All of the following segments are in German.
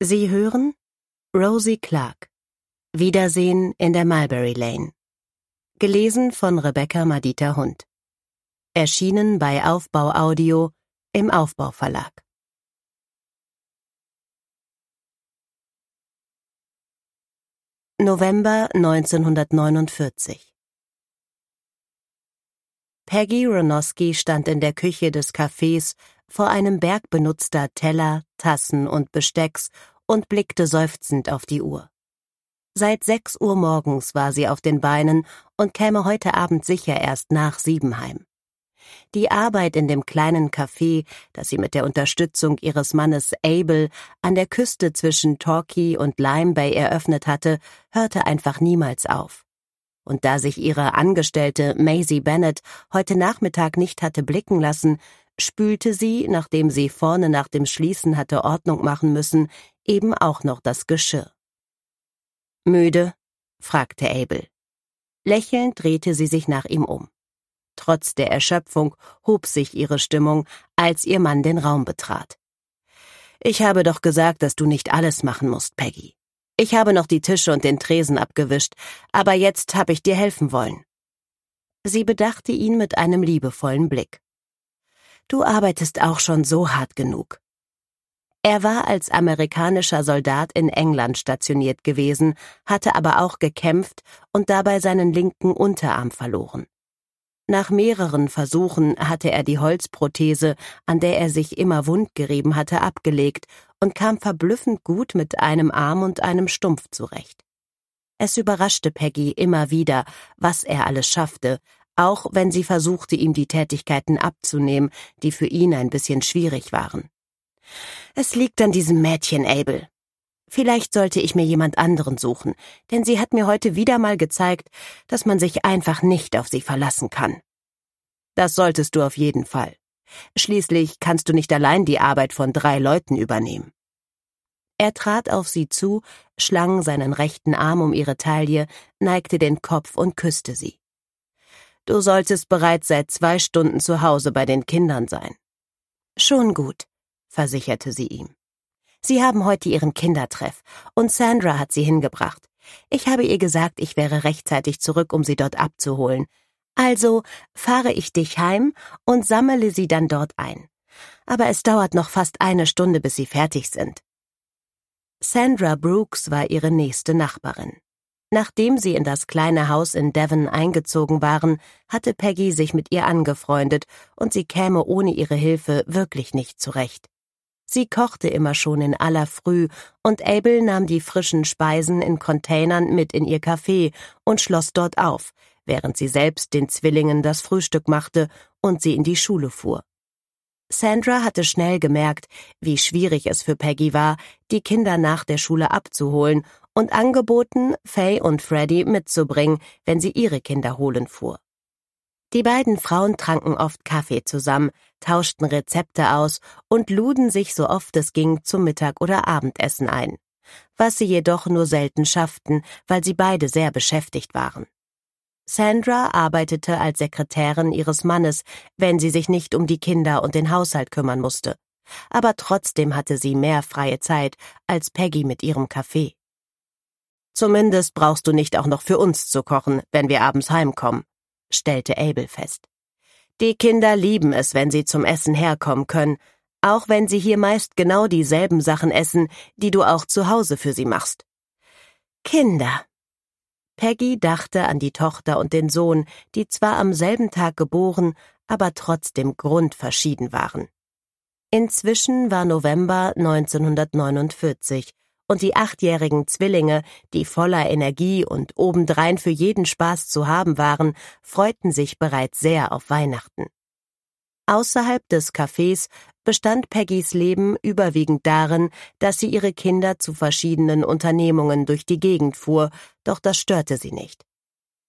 Sie hören Rosie Clark Wiedersehen in der Mulberry Lane. Gelesen von Rebecca Madita Hund. Erschienen bei Aufbau Audio im Aufbau Verlag. November 1949 Peggy Ronoski stand in der Küche des Cafés vor einem Berg benutzter Teller, Tassen und Bestecks und blickte seufzend auf die Uhr. Seit sechs Uhr morgens war sie auf den Beinen und käme heute Abend sicher erst nach sieben heim. Die Arbeit in dem kleinen Café, das sie mit der Unterstützung ihres Mannes Abel an der Küste zwischen Torquay und Lime Bay eröffnet hatte, hörte einfach niemals auf. Und da sich ihre Angestellte Maisie Bennett heute Nachmittag nicht hatte blicken lassen, spülte sie, nachdem sie vorne nach dem Schließen hatte Ordnung machen müssen, eben auch noch das Geschirr. Müde? fragte Abel. Lächelnd drehte sie sich nach ihm um. Trotz der Erschöpfung hob sich ihre Stimmung, als ihr Mann den Raum betrat. Ich habe doch gesagt, dass du nicht alles machen musst, Peggy. Ich habe noch die Tische und den Tresen abgewischt, aber jetzt habe ich dir helfen wollen. Sie bedachte ihn mit einem liebevollen Blick. Du arbeitest auch schon so hart genug. Er war als amerikanischer Soldat in England stationiert gewesen, hatte aber auch gekämpft und dabei seinen linken Unterarm verloren. Nach mehreren Versuchen hatte er die Holzprothese, an der er sich immer wund gerieben hatte, abgelegt und kam verblüffend gut mit einem Arm und einem Stumpf zurecht. Es überraschte Peggy immer wieder, was er alles schaffte, auch wenn sie versuchte, ihm die Tätigkeiten abzunehmen, die für ihn ein bisschen schwierig waren. Es liegt an diesem Mädchen, Abel. Vielleicht sollte ich mir jemand anderen suchen, denn sie hat mir heute wieder mal gezeigt, dass man sich einfach nicht auf sie verlassen kann. Das solltest du auf jeden Fall. Schließlich kannst du nicht allein die Arbeit von drei Leuten übernehmen. Er trat auf sie zu, schlang seinen rechten Arm um ihre Taille, neigte den Kopf und küsste sie. Du solltest bereits seit zwei Stunden zu Hause bei den Kindern sein. Schon gut, versicherte sie ihm. Sie haben heute ihren Kindertreff und Sandra hat sie hingebracht. Ich habe ihr gesagt, ich wäre rechtzeitig zurück, um sie dort abzuholen. Also fahre ich dich heim und sammle sie dann dort ein. Aber es dauert noch fast eine Stunde, bis sie fertig sind. Sandra Brooks war ihre nächste Nachbarin. Nachdem sie in das kleine Haus in Devon eingezogen waren, hatte Peggy sich mit ihr angefreundet und sie käme ohne ihre Hilfe wirklich nicht zurecht. Sie kochte immer schon in aller Früh und Abel nahm die frischen Speisen in Containern mit in ihr Café und schloss dort auf, während sie selbst den Zwillingen das Frühstück machte und sie in die Schule fuhr. Sandra hatte schnell gemerkt, wie schwierig es für Peggy war, die Kinder nach der Schule abzuholen und angeboten, Faye und Freddy mitzubringen, wenn sie ihre Kinder holen fuhr. Die beiden Frauen tranken oft Kaffee zusammen, tauschten Rezepte aus und luden sich so oft es ging zum Mittag oder Abendessen ein, was sie jedoch nur selten schafften, weil sie beide sehr beschäftigt waren. Sandra arbeitete als Sekretärin ihres Mannes, wenn sie sich nicht um die Kinder und den Haushalt kümmern musste, aber trotzdem hatte sie mehr freie Zeit als Peggy mit ihrem Kaffee. Zumindest brauchst du nicht auch noch für uns zu kochen, wenn wir abends heimkommen, stellte Abel fest. Die Kinder lieben es, wenn sie zum Essen herkommen können, auch wenn sie hier meist genau dieselben Sachen essen, die du auch zu Hause für sie machst. Kinder. Peggy dachte an die Tochter und den Sohn, die zwar am selben Tag geboren, aber trotzdem grundverschieden waren. Inzwischen war November 1949 und die achtjährigen Zwillinge, die voller Energie und obendrein für jeden Spaß zu haben waren, freuten sich bereits sehr auf Weihnachten. Außerhalb des Cafés bestand Peggys Leben überwiegend darin, dass sie ihre Kinder zu verschiedenen Unternehmungen durch die Gegend fuhr, doch das störte sie nicht.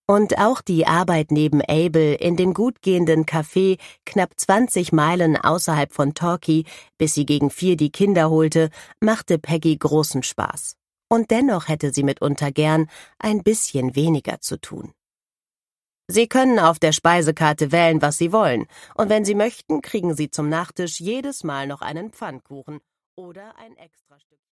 Und auch die Arbeit neben Abel in dem gut gehenden Café knapp 20 Meilen außerhalb von Torquay, bis sie gegen vier die Kinder holte, machte Peggy großen Spaß. Und dennoch hätte sie mitunter gern ein bisschen weniger zu tun. Sie können auf der Speisekarte wählen, was Sie wollen, und wenn Sie möchten, kriegen Sie zum Nachtisch jedes Mal noch einen Pfannkuchen oder ein extra Stück.